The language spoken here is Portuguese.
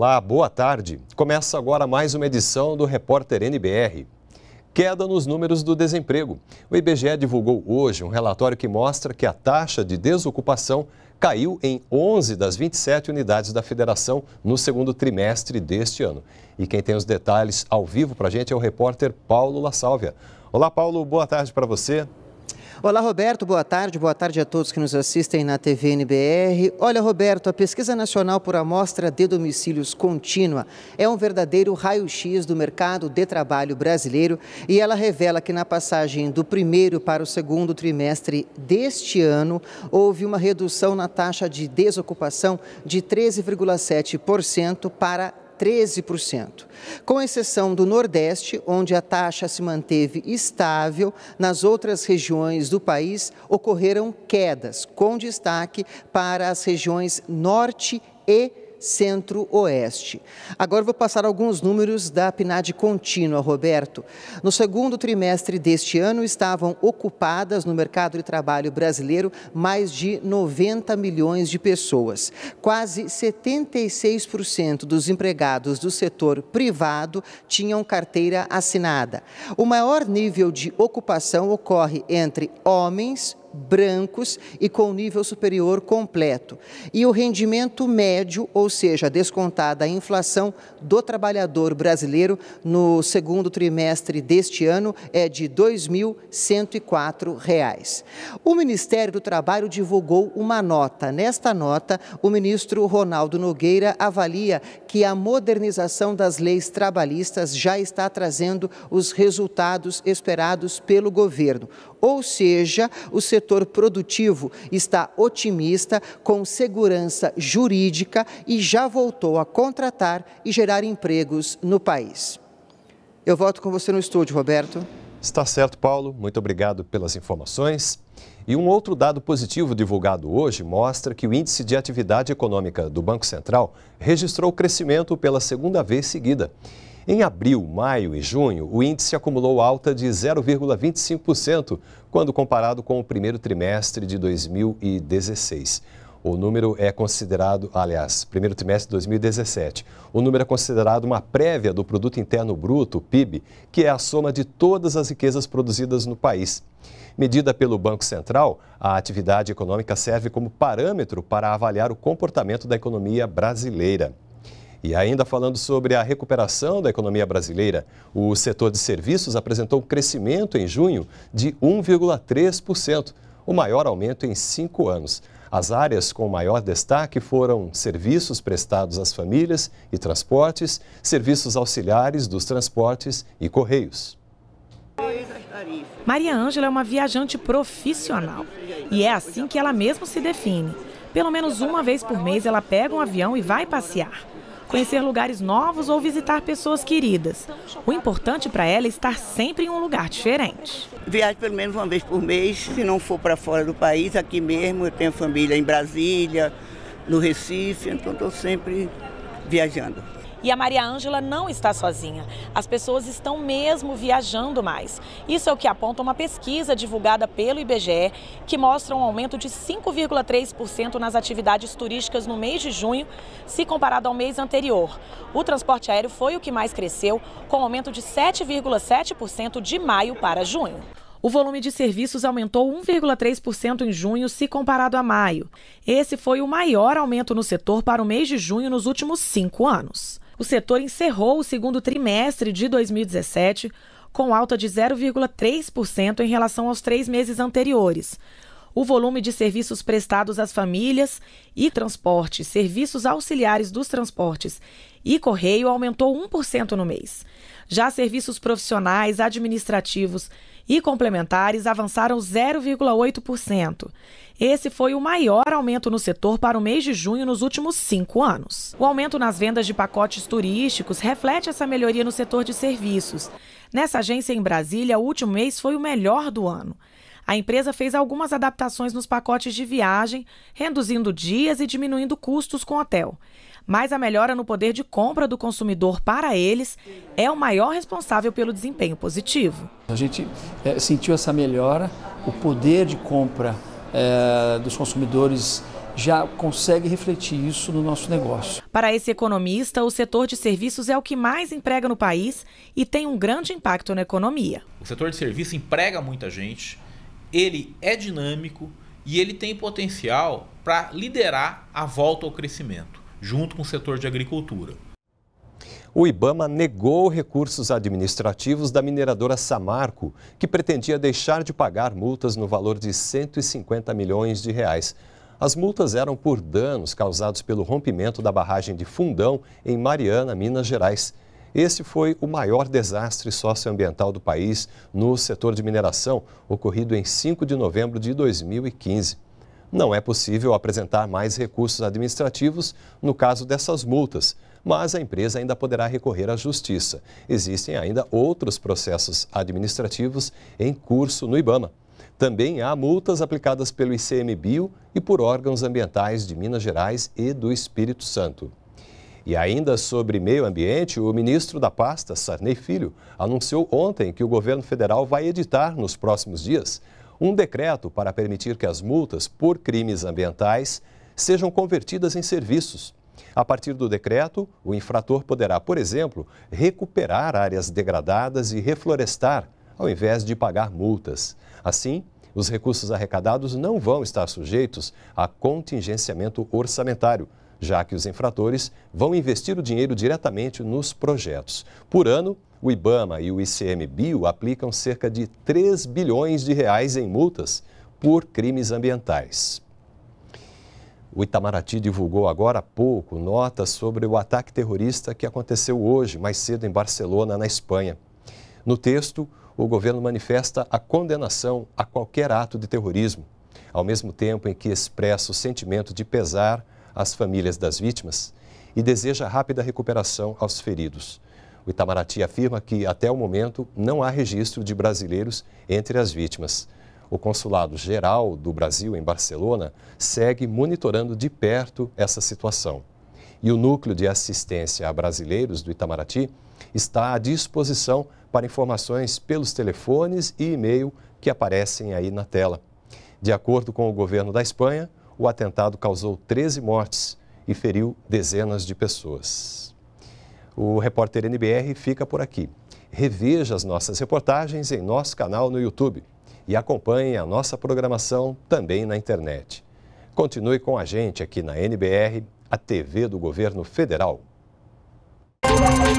Olá, boa tarde. Começa agora mais uma edição do Repórter NBR. Queda nos números do desemprego. O IBGE divulgou hoje um relatório que mostra que a taxa de desocupação caiu em 11 das 27 unidades da federação no segundo trimestre deste ano. E quem tem os detalhes ao vivo para a gente é o repórter Paulo La Sálvia. Olá, Paulo, boa tarde para você. Olá, Roberto, boa tarde. Boa tarde a todos que nos assistem na TV NBR. Olha, Roberto, a Pesquisa Nacional por Amostra de Domicílios Contínua é um verdadeiro raio-x do mercado de trabalho brasileiro e ela revela que na passagem do primeiro para o segundo trimestre deste ano, houve uma redução na taxa de desocupação de 13,7% para 13%, com exceção do Nordeste, onde a taxa se manteve estável, nas outras regiões do país ocorreram quedas, com destaque para as regiões Norte e Norte Centro-Oeste. Agora vou passar alguns números da PNAD contínua, Roberto. No segundo trimestre deste ano, estavam ocupadas no mercado de trabalho brasileiro mais de 90 milhões de pessoas. Quase 76% dos empregados do setor privado tinham carteira assinada. O maior nível de ocupação ocorre entre homens, brancos e com nível superior completo. E o rendimento médio, ou seja, descontada a inflação do trabalhador brasileiro no segundo trimestre deste ano é de R$ 2.104. O Ministério do Trabalho divulgou uma nota. Nesta nota, o ministro Ronaldo Nogueira avalia que a modernização das leis trabalhistas já está trazendo os resultados esperados pelo governo. Ou seja, o setor setor produtivo está otimista, com segurança jurídica e já voltou a contratar e gerar empregos no país. Eu volto com você no estúdio, Roberto. Está certo, Paulo. Muito obrigado pelas informações. E um outro dado positivo divulgado hoje mostra que o índice de atividade econômica do Banco Central registrou crescimento pela segunda vez seguida. Em abril, maio e junho, o índice acumulou alta de 0,25% quando comparado com o primeiro trimestre de 2016. O número é considerado, aliás, primeiro trimestre de 2017. O número é considerado uma prévia do produto interno bruto, PIB, que é a soma de todas as riquezas produzidas no país. Medida pelo Banco Central, a atividade econômica serve como parâmetro para avaliar o comportamento da economia brasileira. E ainda falando sobre a recuperação da economia brasileira, o setor de serviços apresentou um crescimento em junho de 1,3%, o maior aumento em cinco anos. As áreas com maior destaque foram serviços prestados às famílias e transportes, serviços auxiliares dos transportes e correios. Maria Ângela é uma viajante profissional e é assim que ela mesmo se define. Pelo menos uma vez por mês ela pega um avião e vai passear conhecer lugares novos ou visitar pessoas queridas. O importante para ela é estar sempre em um lugar diferente. Viajo pelo menos uma vez por mês, se não for para fora do país, aqui mesmo. Eu tenho família em Brasília, no Recife, então estou sempre viajando. E a Maria Ângela não está sozinha. As pessoas estão mesmo viajando mais. Isso é o que aponta uma pesquisa divulgada pelo IBGE, que mostra um aumento de 5,3% nas atividades turísticas no mês de junho, se comparado ao mês anterior. O transporte aéreo foi o que mais cresceu, com um aumento de 7,7% de maio para junho. O volume de serviços aumentou 1,3% em junho se comparado a maio. Esse foi o maior aumento no setor para o mês de junho nos últimos cinco anos o setor encerrou o segundo trimestre de 2017 com alta de 0,3% em relação aos três meses anteriores. O volume de serviços prestados às famílias e transporte, serviços auxiliares dos transportes e correio aumentou 1% no mês. Já serviços profissionais, administrativos e complementares avançaram 0,8%. Esse foi o maior aumento no setor para o mês de junho nos últimos cinco anos. O aumento nas vendas de pacotes turísticos reflete essa melhoria no setor de serviços. Nessa agência em Brasília, o último mês foi o melhor do ano. A empresa fez algumas adaptações nos pacotes de viagem, reduzindo dias e diminuindo custos com hotel mas a melhora no poder de compra do consumidor para eles é o maior responsável pelo desempenho positivo. A gente é, sentiu essa melhora, o poder de compra é, dos consumidores já consegue refletir isso no nosso negócio. Para esse economista, o setor de serviços é o que mais emprega no país e tem um grande impacto na economia. O setor de serviços emprega muita gente, ele é dinâmico e ele tem potencial para liderar a volta ao crescimento junto com o setor de agricultura. O Ibama negou recursos administrativos da mineradora Samarco, que pretendia deixar de pagar multas no valor de 150 milhões de reais. As multas eram por danos causados pelo rompimento da barragem de Fundão, em Mariana, Minas Gerais. Esse foi o maior desastre socioambiental do país no setor de mineração, ocorrido em 5 de novembro de 2015 não é possível apresentar mais recursos administrativos no caso dessas multas, mas a empresa ainda poderá recorrer à justiça. Existem ainda outros processos administrativos em curso no IBAMA. Também há multas aplicadas pelo ICMBio e por órgãos ambientais de Minas Gerais e do Espírito Santo. E ainda sobre meio ambiente, o ministro da pasta, Sarney Filho, anunciou ontem que o governo federal vai editar nos próximos dias um decreto para permitir que as multas por crimes ambientais sejam convertidas em serviços. A partir do decreto, o infrator poderá, por exemplo, recuperar áreas degradadas e reflorestar, ao invés de pagar multas. Assim, os recursos arrecadados não vão estar sujeitos a contingenciamento orçamentário, já que os infratores vão investir o dinheiro diretamente nos projetos. Por ano, o IBAMA e o ICMBio aplicam cerca de 3 bilhões de reais em multas por crimes ambientais. O Itamaraty divulgou agora há pouco notas sobre o ataque terrorista que aconteceu hoje, mais cedo, em Barcelona, na Espanha. No texto, o governo manifesta a condenação a qualquer ato de terrorismo, ao mesmo tempo em que expressa o sentimento de pesar às famílias das vítimas e deseja rápida recuperação aos feridos. O Itamaraty afirma que, até o momento, não há registro de brasileiros entre as vítimas. O Consulado Geral do Brasil em Barcelona segue monitorando de perto essa situação. E o Núcleo de Assistência a Brasileiros do Itamaraty está à disposição para informações pelos telefones e e-mail que aparecem aí na tela. De acordo com o governo da Espanha, o atentado causou 13 mortes e feriu dezenas de pessoas. O repórter NBR fica por aqui. Reveja as nossas reportagens em nosso canal no YouTube e acompanhe a nossa programação também na internet. Continue com a gente aqui na NBR, a TV do Governo Federal. Música